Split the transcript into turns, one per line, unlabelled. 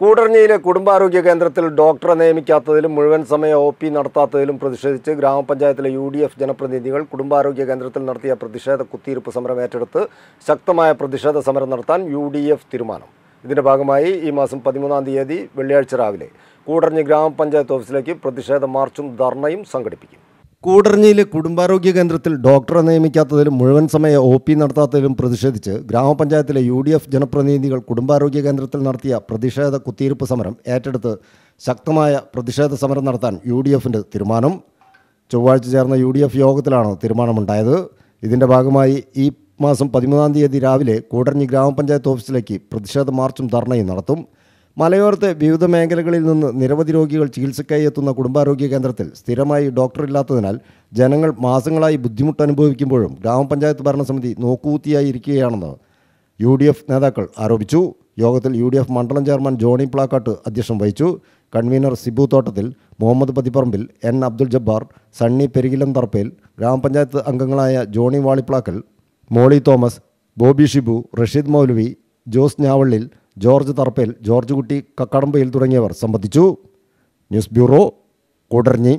കൂടർണിയിലെ കുടുംബാരോഗ്യ കേന്ദ്രത്തിൽ ഡോക്ടറെ നിയമിക്കാത്തതിലും മുഴുവൻ സമയ ഒ പി നടത്താത്തതിലും പ്രതിഷേധിച്ച് ഗ്രാമപഞ്ചായത്തിലെ യു ഡി എഫ് ജനപ്രതിനിധികൾ കുടുംബാരോഗ്യ കേന്ദ്രത്തിൽ നടത്തിയ പ്രതിഷേധ കുത്തിയിരുപ്പ് സമരം ഏറ്റെടുത്ത് ശക്തമായ പ്രതിഷേധ സമരം നടത്താൻ യു ഡി എഫ് തീരുമാനം ഇതിൻ്റെ ഭാഗമായി ഈ മാസം പതിമൂന്നാം തീയതി വെള്ളിയാഴ്ച രാവിലെ കൂടർഞ്ഞി ഗ്രാമപഞ്ചായത്ത് ഓഫീസിലേക്ക് പ്രതിഷേധ മാർച്ചും ധർണയും സംഘടിപ്പിക്കും കൂടർഞ്ഞിയിലെ കുടുംബാരോഗ്യ കേന്ദ്രത്തിൽ ഡോക്ടറെ നിയമിക്കാത്തതിലും മുഴുവൻ സമയ ഒ പി നടത്താത്തതിലും പ്രതിഷേധിച്ച് ഗ്രാമപഞ്ചായത്തിലെ യു ഡി എഫ് ജനപ്രതിനിധികൾ കുടുംബാരോഗ്യ കേന്ദ്രത്തിൽ നടത്തിയ പ്രതിഷേധ കുത്തിയിരുപ്പ് സമരം ഏറ്റെടുത്ത് ശക്തമായ പ്രതിഷേധ സമരം നടത്താൻ യു ഡി എഫിൻ്റെ തീരുമാനം ചൊവ്വാഴ്ച ചേർന്ന യു ഡി എഫ് യോഗത്തിലാണ് തീരുമാനമുണ്ടായത് ഇതിൻ്റെ ഭാഗമായി ഈ മാസം പതിമൂന്നാം തീയതി രാവിലെ കൂടർഞ്ഞി ഗ്രാമപഞ്ചായത്ത് ഓഫീസിലേക്ക് പ്രതിഷേധ മാർച്ചും ധർണയും നടത്തും മലയോരത്തെ വിവിധ മേഖലകളിൽ നിന്ന് നിരവധി രോഗികൾ ചികിത്സയ്ക്കായി എത്തുന്ന കുടുംബാരോഗ്യ കേന്ദ്രത്തിൽ സ്ഥിരമായി ഡോക്ടർ ഇല്ലാത്തതിനാൽ ജനങ്ങൾ മാസങ്ങളായി ബുദ്ധിമുട്ട് അനുഭവിക്കുമ്പോഴും ഗ്രാമപഞ്ചായത്ത് ഭരണസമിതി നോക്കുകൂത്തിയായി ഇരിക്കുകയാണെന്ന് യു ഡി എഫ് നേതാക്കൾ ആരോപിച്ചു യോഗത്തിൽ യു ഡി എഫ് മണ്ഡലം ചെയർമാൻ ജോണി പ്ലാക്കാട്ട് അധ്യക്ഷം വഹിച്ചു കൺവീനർ സിബു തോട്ടത്തിൽ മുഹമ്മദ് പതിപ്പറമ്പിൽ എൻ അബ്ദുൽ ജബ്ബാർ സണ്ണി പെരുകിലം തറപ്പേൽ ഗ്രാമപഞ്ചായത്ത് അംഗങ്ങളായ ജോണി വാളിപ്ലാക്കൽ മോളി തോമസ് ബോബി ഷിബു റഷീദ് മൗലവി ജോസ് ഞാവള്ളിൽ ജോർജ് തറപ്പേൽ ജോർജ് കുട്ടി കക്കടമ്പയിൽ തുടങ്ങിയവർ സംബന്ധിച്ചു ന്യൂസ് ബ്യൂറോ കൂടർഞ്ഞി